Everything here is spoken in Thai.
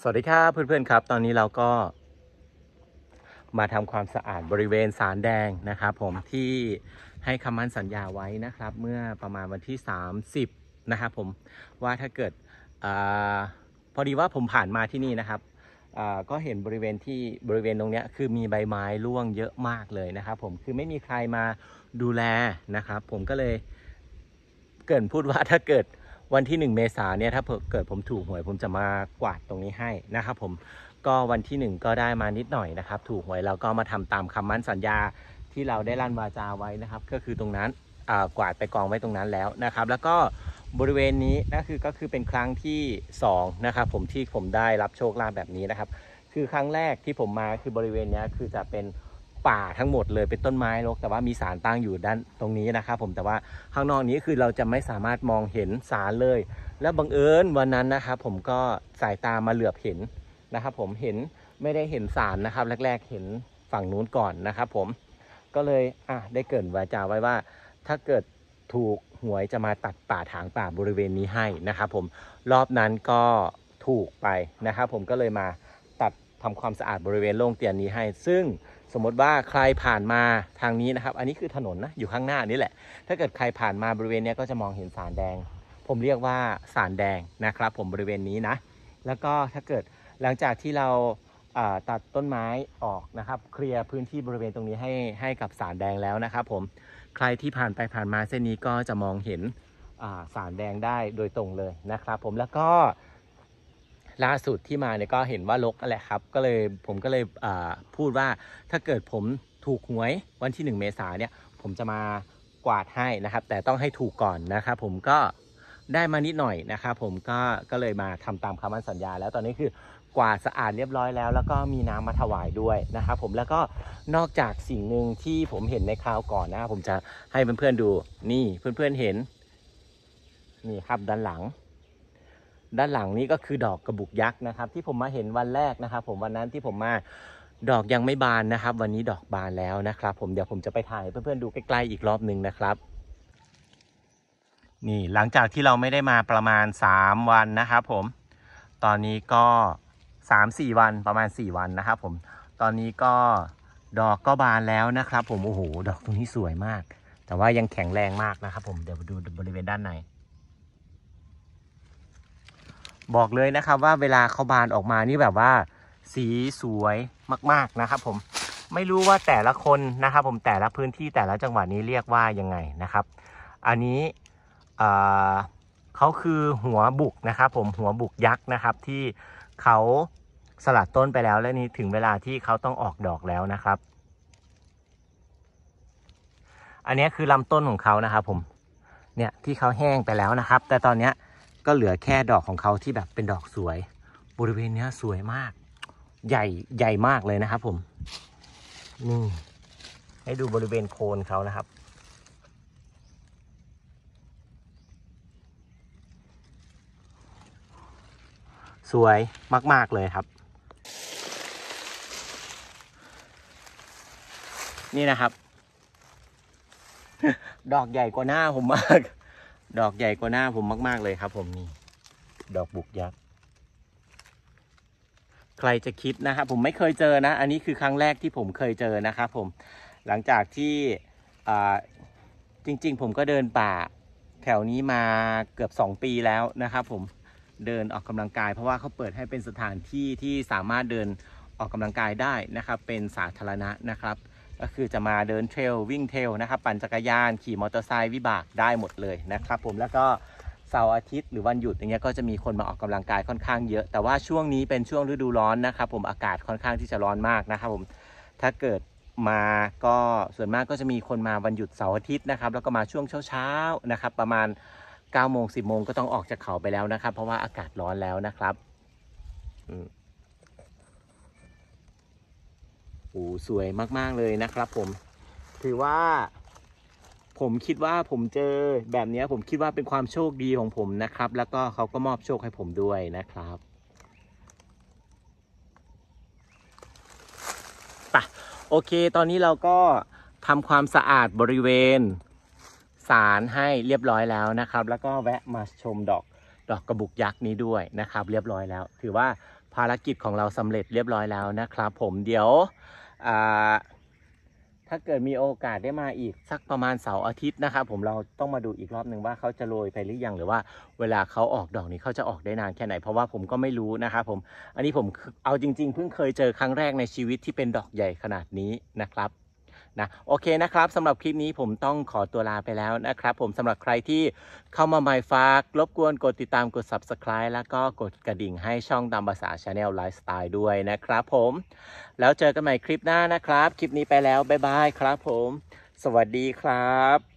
สวัสดีครับเพื่อนๆครับ ตอนนี้เราก็ มาทำความสะอาดบริเวณสารแดงนะครับผมที่ให้คำมั่นสัญญาไว้นะครับ เมื่อประมาณวันที่ 30นะครับผมว่าถ้าเกิดอพอดีว่าผมผ่านมาที่นี่นะครับก็เห็นบริเวณที่บริเวณตรงนี้คือมีใบไม้ร่วงเยอะมากเลยนะครับ ผมคือไม่มีใครมาดูแลนะครับผมก็เลยเกินพูดว่าถ้าเกิดวันที่ 1 เมษาเนี่ยถ้าเกิดผมถูกหวย ผมจะมากวาดตรงนี้ให้นะครับ ผมก็วันที่ 1 ก็ได้มานิดหน่อยนะครับ ถูกหวยเราก็มาทำตามคำมั่นสัญญาที่เราได้ลั่นวาจาไว้นะครับ ก็คือตรงนั้นกวาดไปกองไว้ตรงนั้นแล้วนะครับ แล้วก็บริเวณนี้นะคือก็คือเป็นครั้งที่2นะครับผมที่ผมได้รับโชคลาภแบบนี้นะครับ คือครั้งแรกที่ผมมาคือบริเวณนี้คือจะเป็นป่าทั้งหมดเลยเป็นต้นไม้รกแต่ว่ามีสารตั้งอยู่ด้านตรงนี้นะครับผมแต่ว่าข้างนอกนี้คือเราจะไม่สามารถมองเห็นสารเลย แล้วบังเอิญวันนั้นนะครับผมก็สายตามาเหลือบเห็นนะครับผมเห็นไม่ได้เห็นสารนะครับแรก ๆ เห็นฝั่งนู้นก่อนนะครับผมก็เลยอ่ะได้เกิดวาจาไว้ว่า ถ้าเกิดถูกหวยจะมาตัดป่าถางป่าบริเวณนี้ให้นะครับผมรอบนั้นก็ถูกไปนะครับผมก็เลยมาตัดทำความสะอาดบริเวณโล่งเตียนนี้ให้ ซึ่งสมมติว่าใครผ่านมาทางนี้นะครับ อันนี้คือถนนนะ อยู่ข้างหน้านี้แหละ ถ้าเกิดใครผ่านมาบริเวณนี้ก็จะมองเห็นสารแดง ผมเรียกว่าสารแดงนะครับ ผมบริเวณนี้นะ แล้วก็ถ้าเกิดหลังจากที่เราตัดต้นไม้ออกนะครับ เคลียร์พื้นที่บริเวณตรงนี้ให้ให้กับสารแดงแล้วนะครับผม ใครที่ผ่านไปผ่านมาเส้นนี้ก็จะมองเห็นสารแดงได้โดยตรงเลยนะครับ ผม แล้วก็ล่าสุดที่มาเนี่ยก็เห็นว่าลกแหละครับก็เลยผมก็เลยพูดว่าถ้าเกิดผมถูกหวยวันที่ 1 เมษาเนี่ย ผมจะมากวาดให้นะครับ แต่ต้องให้ถูกก่อนนะครับ ผมก็ได้มานิดหน่อยนะครับผมก็ก็เลยมาทำตามคำมั่นสัญญา แล้วตอนนี้คือกวาดสะอาดเรียบร้อยแล้ว แล้วก็มีน้ำมาถวายด้วยนะครับ ผมแล้วก็นอกจากสิ่งหนึ่งที่ผมเห็นในคราวก่อนนะครับผมจะให้เพื่อนๆดูนี่เพื่อนๆเห็น นี่ครับด้านหลังด้านหลังนี้ก็คือดอกกระบุกยักษ์นะครับ ที่ผมมาเห็นวันแรกนะครับ ผมวันนั้นที่ผมมาดอกยังไม่บานนะครับ วันนี้ดอกบานแล้วนะครับ ผมเดี๋ยวผมจะไปถ่ายเพื่อนๆดูใกล้ๆอีกรอบหนึ่งนะครับ นี่หลังจากที่เราไม่ได้มาประมาณ 3 วันนะครับผมตอนนี้ก็3-4 วันประมาณ4วันนะครับผมตอนนี้ก็ดอกก็บานแล้วนะครับ ผมโอ้โหดอกตรงนี้สวยมาก แต่ว่ายังแข็งแรงมากนะครับ ผมเดี๋ยวดูบริเวณด้านในบอกเลยนะครับว่าเวลาเขาบานออกมานี่แบบว่า สีสวยมากๆนะครับ ผมไม่รู้ว่าแต่ละคนนะครับ ผมแต่ละพื้นที่แต่ละจังหวัดนี้เรียกว่ายังไงนะครับ อันนี้เขาคือหัวบุกนะครับ ผมหัวบุกยักษ์นะครับที่เขาสลัดต้นไปแล้วและนี้ถึงเวลาที่เขาต้องออกดอกแล้วนะครับ อันนี้คือลำต้นของเขานะครับผมเนี่ยที่เขาแห้งไปแล้วนะครับ แต่ตอนนี้ก็เหลือแค่ดอกของเขาที่แบบเป็นดอกสวย บริเวณนี้สวยมาก ใหญ่ใหญ่มากเลยนะครับผม นี่ ให้ดูบริเวณโคนเขานะครับ สวยมาก ๆ เลยครับ นี่นะครับ ดอกใหญ่กว่าหน้าผมมากดอกใหญ่กว่าหน้าผมมาก ๆ เลยครับผมนี่ ดอกบุกยักษ์ใครจะคิดนะครับผมไม่เคยเจอนะ อันนี้คือครั้งแรกที่ผมเคยเจอนะครับ ผมหลังจากที่จริง ๆ ผมก็เดินป่าแถวนี้มาเกือบ 2 ปีแล้วนะครับ ผมเดินออกกำลังกายเพราะว่าเขาเปิดให้เป็นสถานที่ที่สามารถเดินออกกำลังกายได้นะครับ เป็นสาธารณะนะครับก็คือจะมาเดินเทรลวิ่งเทรลนะครับ ปั่นจักรยานขี่มอเตอร์ไซค์วิบากได้หมดเลยนะครับ ผมแล้วก็เสาร์อาทิตย์หรือวันหยุดอย่างเงี้ยก็จะมีคนมาออกกำลังกายค่อนข้างเยอะ แต่ว่าช่วงนี้เป็นช่วงฤดูร้อนนะครับ ผมอากาศค่อนข้างที่จะร้อนมากนะครับ ผมถ้าเกิดมาก็ส่วนมากก็จะมีคนมาวันหยุดเสาร์อาทิตย์นะครับ แล้วก็มาช่วงเช้าๆนะครับ ประมาณ9ก้าโมงสิบโมงก็ต้องออกจากเขาไปแล้วนะครับ เพราะว่าอากาศร้อนแล้วนะครับ อืมโอ้สวยมาก ๆ เลยนะครับผมถือว่าผมคิดว่าผมเจอแบบนี้ผมคิดว่าเป็นความโชคดีของผมนะครับ แล้วก็เขาก็มอบโชคให้ผมด้วยนะครับปะโอเคตอนนี้เราก็ทำความสะอาดบริเวณสารให้เรียบร้อยแล้วนะครับ แล้วก็แวะมาชมดอกดอกกระบุกยักษ์นี้ด้วยนะครับ เรียบร้อยแล้ว ถือว่าภารกิจของเราสำเร็จเรียบร้อยแล้วนะครับ ผมเดี๋ยวถ้าเกิดมีโอกาสได้มาอีกสักประมาณเสาร์อาทิตย์นะครับผมเราต้องมาดูอีกรอบหนึ่งว่าเขาจะโรยไปหรือยัง หรือว่าเวลาเขาออกดอกนี้เขาจะออกได้นานแค่ไหน เพราะว่าผมก็ไม่รู้นะครับผมอันนี้ผมเอาจริงๆเพิ่งเคยเจอครั้งแรกในชีวิตที่เป็นดอกใหญ่ขนาดนี้นะครับนะโอเคนะครับสำหรับคลิปนี้ผมต้องขอตัวลาไปแล้วนะครับ ผมสำหรับใครที่เข้ามาใหม่ฝากรบกวนกดติดตามกด Subscribe แล้วก็กดกระดิ่งให้ช่องดำภาษาชาแนลไลฟ์สไตล์ด้วยนะครับผม แล้วเจอกันใหม่คลิปหน้านะครับ คลิปนี้ไปแล้ว บ๊ายบายครับผม สวัสดีครับ